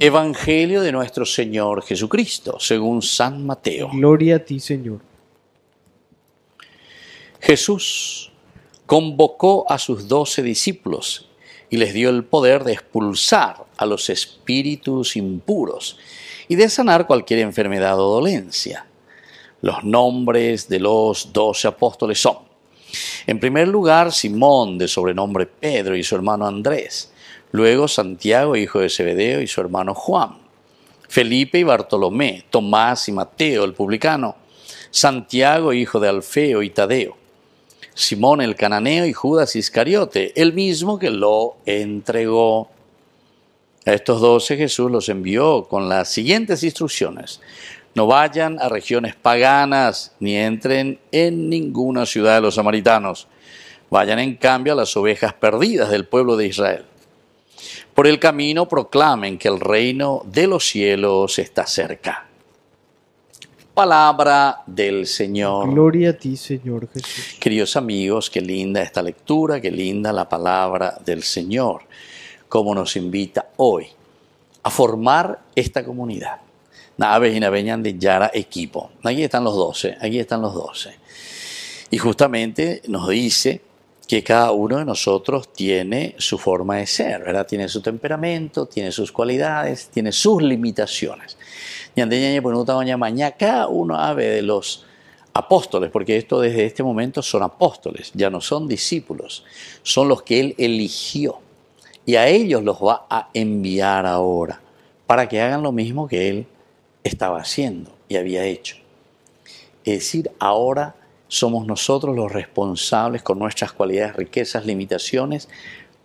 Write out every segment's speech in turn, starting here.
Evangelio de nuestro Señor Jesucristo, según San Mateo. Gloria a ti, Señor. Jesús convocó a sus doce discípulos y les dio el poder de expulsar a los espíritus impuros y de sanar cualquier enfermedad o dolencia. Los nombres de los doce apóstoles son, en primer lugar, Simón, de sobrenombre Pedro, y su hermano Andrés Luego Santiago, hijo de Zebedeo, y su hermano Juan. Felipe y Bartolomé, Tomás y Mateo, el publicano. Santiago, hijo de Alfeo y Tadeo. Simón el cananeo y Judas Iscariote, el mismo que lo entregó. A estos doce Jesús los envió con las siguientes instrucciones. No vayan a regiones paganas ni entren en ninguna ciudad de los samaritanos. Vayan en cambio a las ovejas perdidas del pueblo de Israel. Por el camino proclamen que el reino de los cielos está cerca. Palabra del Señor. Gloria a ti, Señor Jesús. Queridos amigos, qué linda esta lectura, qué linda la palabra del Señor, como nos invita hoy a formar esta comunidad. Naves y Naveñan de Yara Equipo. Aquí están los doce. aquí están los doce. Y justamente nos dice que cada uno de nosotros tiene su forma de ser, ¿verdad? Tiene su temperamento, tiene sus cualidades, tiene sus limitaciones. Y pues, cada uno ave de los apóstoles, porque esto desde este momento son apóstoles, ya no son discípulos, son los que él eligió. Y a ellos los va a enviar ahora para que hagan lo mismo que él estaba haciendo y había hecho. Es decir, ahora somos nosotros los responsables con nuestras cualidades, riquezas, limitaciones,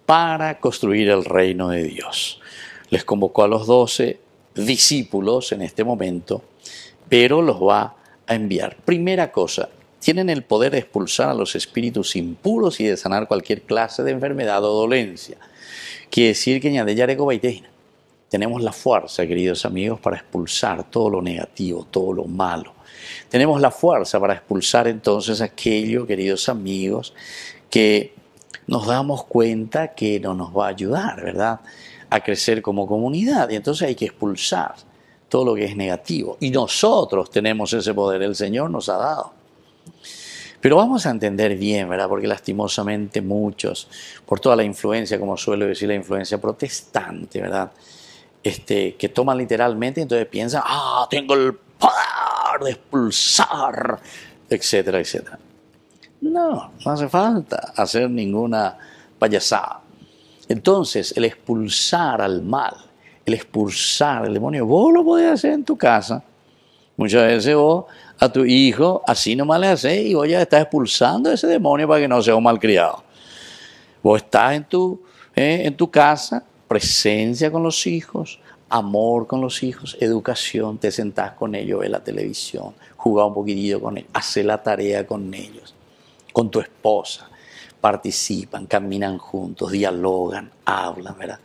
para construir el reino de Dios. Les convocó a los doce discípulos en este momento, pero los va a enviar. Primera cosa, tienen el poder de expulsar a los espíritus impuros y de sanar cualquier clase de enfermedad o dolencia. Quiere decir que tenemos la fuerza, queridos amigos, para expulsar todo lo negativo, todo lo malo tenemos la fuerza para expulsar entonces aquello, queridos amigos, que nos damos cuenta que no nos va a ayudar, ¿verdad? A crecer como comunidad. Y entonces hay que expulsar todo lo que es negativo. Y nosotros tenemos ese poder, el Señor nos ha dado. Pero vamos a entender bien, ¿verdad? Porque lastimosamente muchos, por toda la influencia, como suelo decir, la influencia protestante, ¿verdad? Este, que toman literalmente, y entonces piensan, ah, tengo el poder de expulsar, etcétera, etcétera. No, no hace falta hacer ninguna payasada. Entonces, el expulsar al mal, el expulsar al demonio, vos lo podés hacer en tu casa. Muchas veces vos a tu hijo así nomás le haces y vos ya estás expulsando a ese demonio para que no sea un malcriado. Vos estás en tu, eh, en tu casa, presencia con los hijos, amor con los hijos, educación, te sentás con ellos, ves la televisión, jugás un poquitito con ellos, haces la tarea con ellos, con tu esposa, participan, caminan juntos, dialogan, hablan, ¿verdad?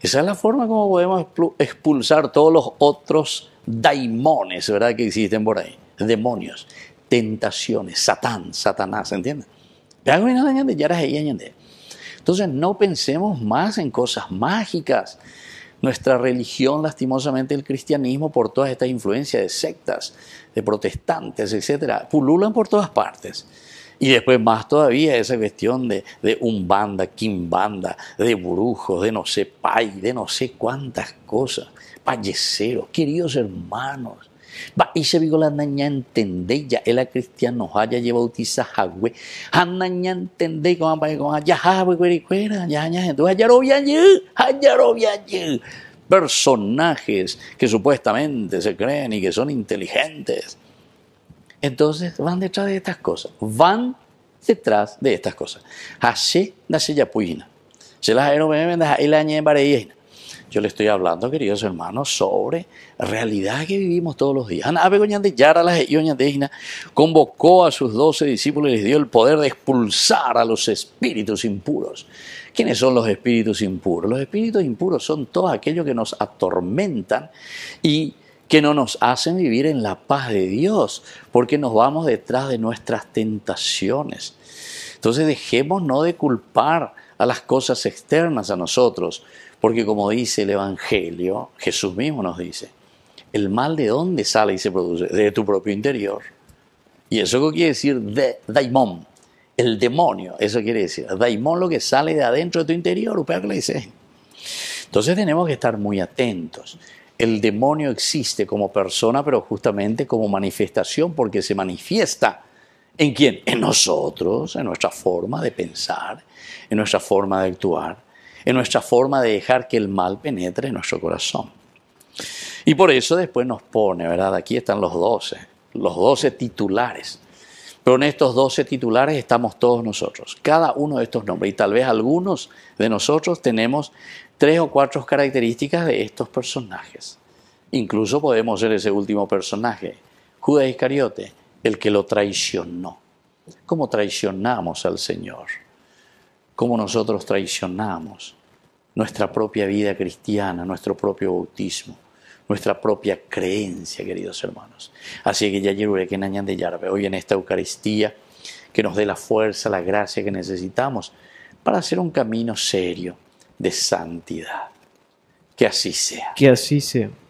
Esa es la forma como podemos expulsar todos los otros daimones, ¿verdad? Que existen por ahí, demonios, tentaciones, satán, satanás, entiende Entonces no pensemos más en cosas mágicas nuestra religión, lastimosamente el cristianismo, por todas estas influencias de sectas, de protestantes, etcétera, pululan por todas partes. Y después más todavía esa cuestión de, de umbanda, quimbanda, de brujos, de no sé pay, de no sé cuántas cosas, payeseros, queridos hermanos, y se vio la naña entendé ah, ya ela cristiano haya lleva bautiza jagüe. Han naña como con apa con ya jagüe cueri cuera ya ya entonces ah, ya lo ya lo personajes que supuestamente se creen y que son inteligentes. Entonces van detrás de estas cosas, van detrás de estas cosas. Así nace ya Se las me vendas ahí la ñe yo le estoy hablando, queridos hermanos, sobre realidad que vivimos todos los días. la convocó a sus doce discípulos y les dio el poder de expulsar a los espíritus impuros. ¿Quiénes son los espíritus impuros? Los espíritus impuros son todos aquellos que nos atormentan y que no nos hacen vivir en la paz de Dios, porque nos vamos detrás de nuestras tentaciones. Entonces dejemos no de culpar a las cosas externas a nosotros, porque como dice el Evangelio, Jesús mismo nos dice, el mal de dónde sale y se produce? De tu propio interior. Y eso quiere decir de, daimon, el demonio, eso quiere decir, daimon lo que sale de adentro de tu interior, dice. Entonces tenemos que estar muy atentos. El demonio existe como persona, pero justamente como manifestación, porque se manifiesta ¿En quién? En nosotros, en nuestra forma de pensar, en nuestra forma de actuar, en nuestra forma de dejar que el mal penetre en nuestro corazón. Y por eso después nos pone, ¿verdad? Aquí están los doce, los doce titulares. Pero en estos doce titulares estamos todos nosotros, cada uno de estos nombres. Y tal vez algunos de nosotros tenemos tres o cuatro características de estos personajes. Incluso podemos ser ese último personaje, Judas Iscariote, el que lo traicionó. ¿Cómo traicionamos al Señor? ¿Cómo nosotros traicionamos nuestra propia vida cristiana, nuestro propio bautismo, nuestra propia creencia, queridos hermanos? Así que ya que Nañan de Yarbe, hoy en esta Eucaristía, que nos dé la fuerza, la gracia que necesitamos para hacer un camino serio de santidad. Que así sea. Que así sea.